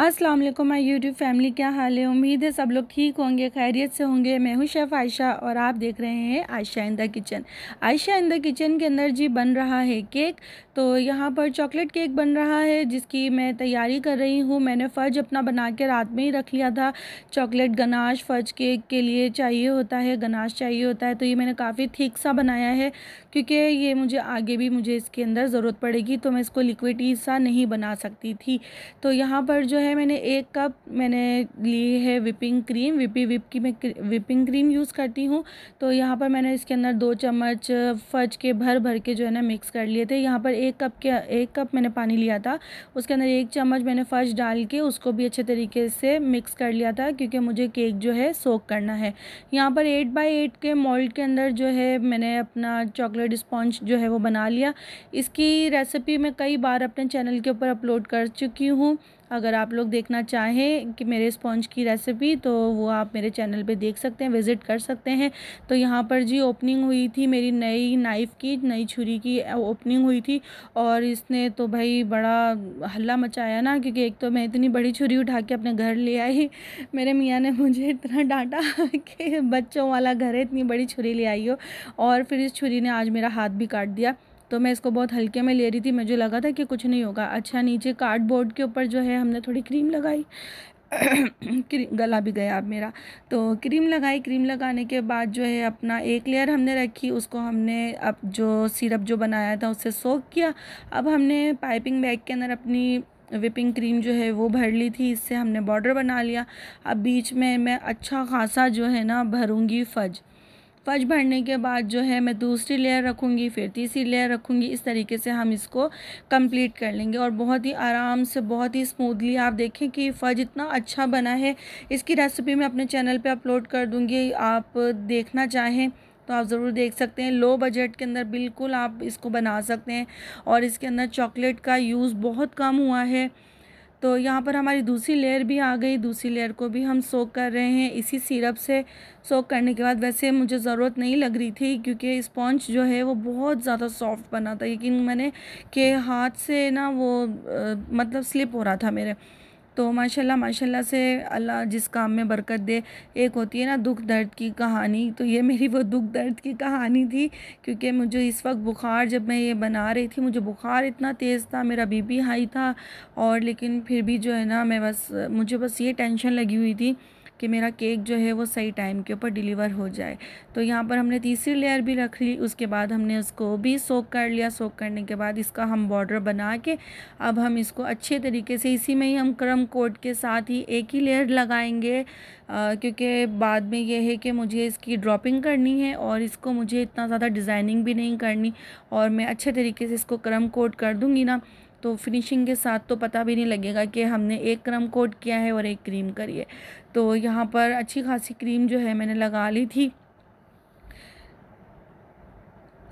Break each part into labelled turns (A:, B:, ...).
A: अस्सलाम वालेकुम my YouTube family क्या हाल है उम्मीद है सब लोग ठीक होंगे खैरियत से होंगे मैं हूँ शेफ़ आयशा और आप देख रहे हैं Ayesha in the kitchen Ayesha in the kitchen के अंदर जी बन रहा है केक तो यहाँ पर चॉकलेट केक बन रहा है जिसकी मैं तैयारी कर रही हूँ मैंने फ़र्ज अपना बना के रात में ही रख लिया था चॉकलेट गनाश फ़र्ज केक के लिए चाहिए होता है गनाश चाहिए होता है तो ये मैंने काफ़ी थिक सा बनाया है क्योंकि ये मुझे आगे भी मुझे इसके अंदर ज़रूरत पड़ेगी तो मैं इसको लिक्विड ही सा नहीं बना सकती थी तो यहाँ पर जो है मैंने एक कप मैंने ली है विपिंग क्रीम विपी विप की मैं विपिंग क्रीम यूज़ करती हूँ तो यहाँ पर मैंने इसके अंदर दो चम्मच फ़र्ज के भर भर के जो है ना मिक्स कर लिए थे यहाँ पर एक कप के एक कप मैंने पानी लिया था उसके अंदर एक चम्मच मैंने फर्श डाल के उसको भी अच्छे तरीके से मिक्स कर लिया था क्योंकि मुझे केक जो है सोक करना है यहाँ पर एट बाई एट के मोल्ड के अंदर जो है मैंने अपना चॉकलेट स्पॉन्ज जो है वो बना लिया इसकी रेसिपी मैं कई बार अपने चैनल के ऊपर अपलोड कर चुकी हूँ अगर आप लोग देखना चाहें कि मेरे स्पॉन्ज की रेसिपी तो वो आप मेरे चैनल पे देख सकते हैं विज़िट कर सकते हैं तो यहाँ पर जी ओपनिंग हुई थी मेरी नई नाइफ़ की नई छुरी की ओपनिंग हुई थी और इसने तो भाई बड़ा हल्ला मचाया ना क्योंकि एक तो मैं इतनी बड़ी छुरी उठा के अपने घर ले आई मेरे मियाँ ने मुझे इतना डांटा कि बच्चों वाला घर है इतनी बड़ी छुरी ले आई हो और फिर इस छुरी ने आज मेरा हाथ भी काट दिया तो मैं इसको बहुत हल्के में ले रही थी मुझे लगा था कि कुछ नहीं होगा अच्छा नीचे कार्डबोर्ड के ऊपर जो है हमने थोड़ी क्रीम लगाई गला भी गया अब मेरा तो क्रीम लगाई क्रीम लगाने के बाद जो है अपना एक लेयर हमने रखी उसको हमने अब जो सिरप जो बनाया था उससे सोख किया अब हमने पाइपिंग बैग के अंदर अपनी विपिंग क्रीम जो है वो भर ली थी इससे हमने बॉर्डर बना लिया अब बीच में मैं अच्छा खासा जो है ना भरूँगी फज फज भरने के बाद जो है मैं दूसरी लेयर रखूँगी फिर तीसरी लेयर रखूँगी इस तरीके से हम इसको कंप्लीट कर लेंगे और बहुत ही आराम से बहुत ही स्मूथली आप देखें कि फज इतना अच्छा बना है इसकी रेसिपी मैं अपने चैनल पे अपलोड कर दूँगी आप देखना चाहें तो आप ज़रूर देख सकते हैं लो बजट के अंदर बिल्कुल आप इसको बना सकते हैं और इसके अंदर चॉकलेट का यूज़ बहुत कम हुआ है तो यहाँ पर हमारी दूसरी लेयर भी आ गई दूसरी लेयर को भी हम सोक कर रहे हैं इसी सिरप से सोक करने के बाद वैसे मुझे ज़रूरत नहीं लग रही थी क्योंकि स्पॉन्ज जो है वो बहुत ज़्यादा सॉफ्ट बना था लेकिन मैंने के हाथ से ना वो आ, मतलब स्लिप हो रहा था मेरे तो माशाल्लाह माशाल्लाह से अल्लाह जिस काम में बरकत दे एक होती है ना दुख दर्द की कहानी तो ये मेरी वो दुख दर्द की कहानी थी क्योंकि मुझे इस वक्त बुखार जब मैं ये बना रही थी मुझे बुखार इतना तेज़ था मेरा बीपी हाई था और लेकिन फिर भी जो है ना मैं बस मुझे बस ये टेंशन लगी हुई थी कि मेरा केक जो है वो सही टाइम के ऊपर डिलीवर हो जाए तो यहाँ पर हमने तीसरी लेयर भी रख ली उसके बाद हमने उसको भी सोक कर लिया सोक करने के बाद इसका हम बॉर्डर बना के अब हम इसको अच्छे तरीके से इसी में ही हम क्रम कोट के साथ ही एक ही लेयर लगाएंगे क्योंकि बाद में यह है कि मुझे इसकी ड्रॉपिंग करनी है और इसको मुझे इतना ज़्यादा डिज़ाइनिंग भी नहीं करनी और मैं अच्छे तरीके से इसको क्रम कोट कर दूँगी ना तो फिनिशिंग के साथ तो पता भी नहीं लगेगा कि हमने एक क्रम कोट किया है और एक क्रीम करी है तो यहाँ पर अच्छी खासी क्रीम जो है मैंने लगा ली थी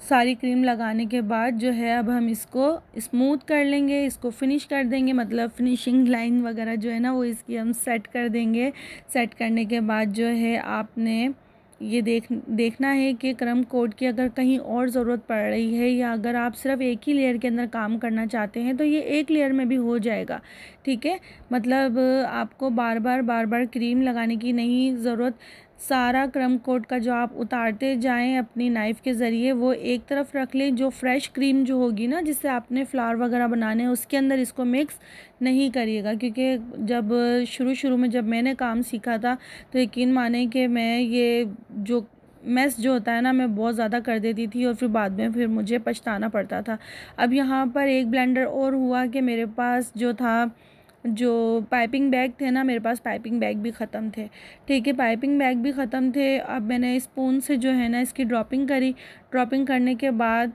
A: सारी क्रीम लगाने के बाद जो है अब हम इसको स्मूथ कर लेंगे इसको फिनिश कर देंगे मतलब फिनिशिंग लाइन वगैरह जो है ना वो इसकी हम सेट कर देंगे सेट करने के बाद जो है आपने ये देख देखना है कि क्रम कोड की अगर कहीं और ज़रूरत पड़ रही है या अगर आप सिर्फ एक ही लेयर के अंदर काम करना चाहते हैं तो ये एक लेयर में भी हो जाएगा ठीक है मतलब आपको बार बार बार बार क्रीम लगाने की नहीं ज़रूरत सारा क्रम कोट का जो आप उतारते जाएं अपनी नाइफ़ के ज़रिए वो एक तरफ रख लें जो फ्रेश क्रीम जो होगी ना जिससे आपने फ्लावर वगैरह बनाने हैं उसके अंदर इसको मिक्स नहीं करिएगा क्योंकि जब शुरू शुरू में जब मैंने काम सीखा था तो यकीन माने कि मैं ये जो मैस जो होता है ना मैं बहुत ज़्यादा कर देती थी और फिर बाद में फिर मुझे पछताना पड़ता था अब यहाँ पर एक ब्लेंडर और हुआ कि मेरे पास जो था जो पाइपिंग बैग थे ना मेरे पास पाइपिंग बैग भी ख़त्म थे ठीक है पाइपिंग बैग भी ख़त्म थे अब मैंने स्पून से जो है ना इसकी ड्रॉपिंग करी ड्रॉपिंग करने के बाद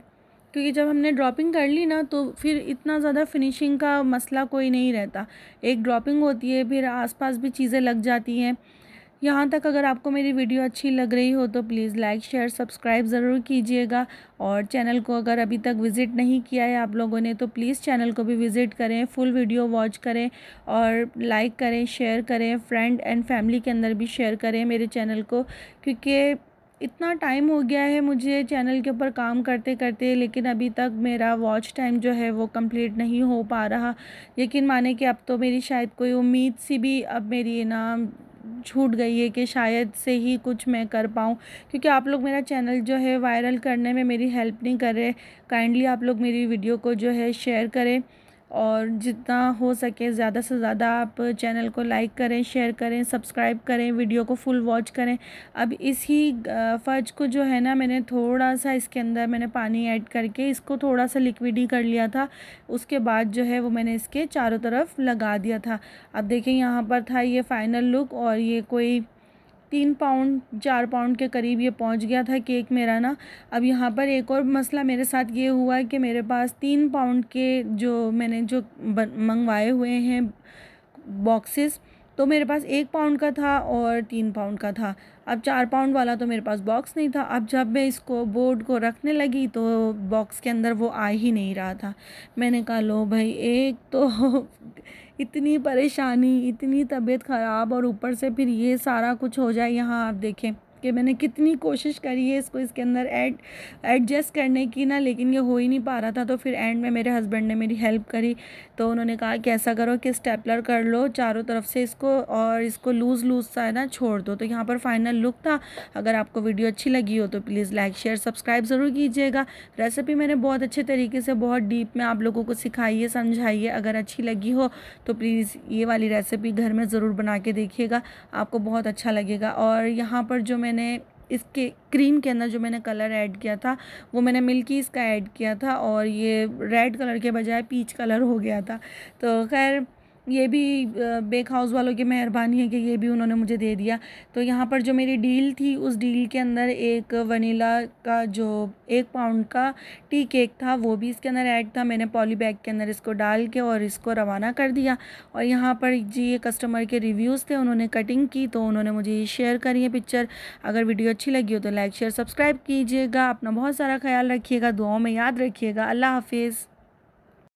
A: क्योंकि जब हमने ड्रॉपिंग कर ली ना तो फिर इतना ज़्यादा फिनिशिंग का मसला कोई नहीं रहता एक ड्रॉपिंग होती है फिर आसपास भी चीज़ें लग जाती हैं यहाँ तक अगर आपको मेरी वीडियो अच्छी लग रही हो तो प्लीज़ लाइक शेयर सब्सक्राइब ज़रूर कीजिएगा और चैनल को अगर अभी तक विज़िट नहीं किया है आप लोगों ने तो प्लीज़ चैनल को भी विज़िट करें फुल वीडियो वॉच करें और लाइक करें शेयर करें फ्रेंड एंड फैमिली के अंदर भी शेयर करें मेरे चैनल को क्योंकि इतना टाइम हो गया है मुझे चैनल के ऊपर काम करते करते लेकिन अभी तक मेरा वॉच टाइम जो है वो कंप्लीट नहीं हो पा रहा यकीन माने कि अब तो मेरी शायद कोई उम्मीद सी भी अब मेरी ना छूट गई है कि शायद से ही कुछ मैं कर पाऊँ क्योंकि आप लोग मेरा चैनल जो है वायरल करने में मेरी हेल्प नहीं कर रहे काइंडली आप लोग मेरी वीडियो को जो है शेयर करें और जितना हो सके ज़्यादा से ज़्यादा आप चैनल को लाइक करें शेयर करें सब्सक्राइब करें वीडियो को फुल वॉच करें अब इसी फर्ज को जो है ना मैंने थोड़ा सा इसके अंदर मैंने पानी ऐड करके इसको थोड़ा सा लिक्विड ही कर लिया था उसके बाद जो है वो मैंने इसके चारों तरफ लगा दिया था अब देखें यहाँ पर था ये फ़ाइनल लुक और ये कोई तीन पाउंड चार पाउंड के करीब ये पहुंच गया था केक मेरा ना अब यहाँ पर एक और मसला मेरे साथ ये हुआ कि मेरे पास तीन पाउंड के जो मैंने जो मंगवाए हुए हैं बॉक्सेस तो मेरे पास एक पाउंड का था और तीन पाउंड का था अब चार पाउंड वाला तो मेरे पास बॉक्स नहीं था अब जब मैं इसको बोर्ड को रखने लगी तो बॉक्स के अंदर वो आ ही नहीं रहा था मैंने कहा लो भाई एक तो इतनी परेशानी इतनी तबीयत ख़राब और ऊपर से फिर ये सारा कुछ हो जाए यहाँ आप देखें कि मैंने कितनी कोशिश करी है इसको इसके अंदर एड एडजस्ट करने की ना लेकिन ये हो ही नहीं पा रहा था तो फिर एंड में मेरे हस्बैंड ने मेरी हेल्प करी तो उन्होंने कहा कि ऐसा करो कि स्टेपलर कर लो चारों तरफ से इसको और इसको लूज़ लूज़ सा है ना छोड़ दो तो यहाँ पर फाइनल लुक था अगर आपको वीडियो अच्छी लगी हो तो प्लीज़ लाइक शेयर सब्सक्राइब ज़रूर कीजिएगा रेसिपी मैंने बहुत अच्छे तरीके से बहुत डीप में आप लोगों को सिखाइए समझाइए अगर अच्छी लगी हो तो प्लीज़ ये वाली रेसिपी घर में ज़रूर बना के देखिएगा आपको बहुत अच्छा लगेगा और यहाँ पर जो मैंने इसके क्रीम के अंदर जो मैंने कलर ऐड किया था वो मैंने मिल्की इसका ऐड किया था और ये रेड कलर के बजाय पीच कलर हो गया था तो खैर ये भी बेक हाउस वालों की मेहरबानी है कि ये भी उन्होंने मुझे दे दिया तो यहाँ पर जो मेरी डील थी उस डील के अंदर एक वनीला का जो एक पाउंड का टी केक था वो भी इसके अंदर ऐड था मैंने पॉली बैग के अंदर इसको डाल के और इसको रवाना कर दिया और यहाँ पर जी ये कस्टमर के रिव्यूज़ थे उन्होंने कटिंग की तो उन्होंने मुझे ये शेयर करी है पिक्चर अगर वीडियो अच्छी लगी हो तो लाइक शेयर सब्सक्राइब कीजिएगा अपना बहुत सारा ख्याल रखिएगा दुआओं में याद रखिएगा अल्लाह हाफिज़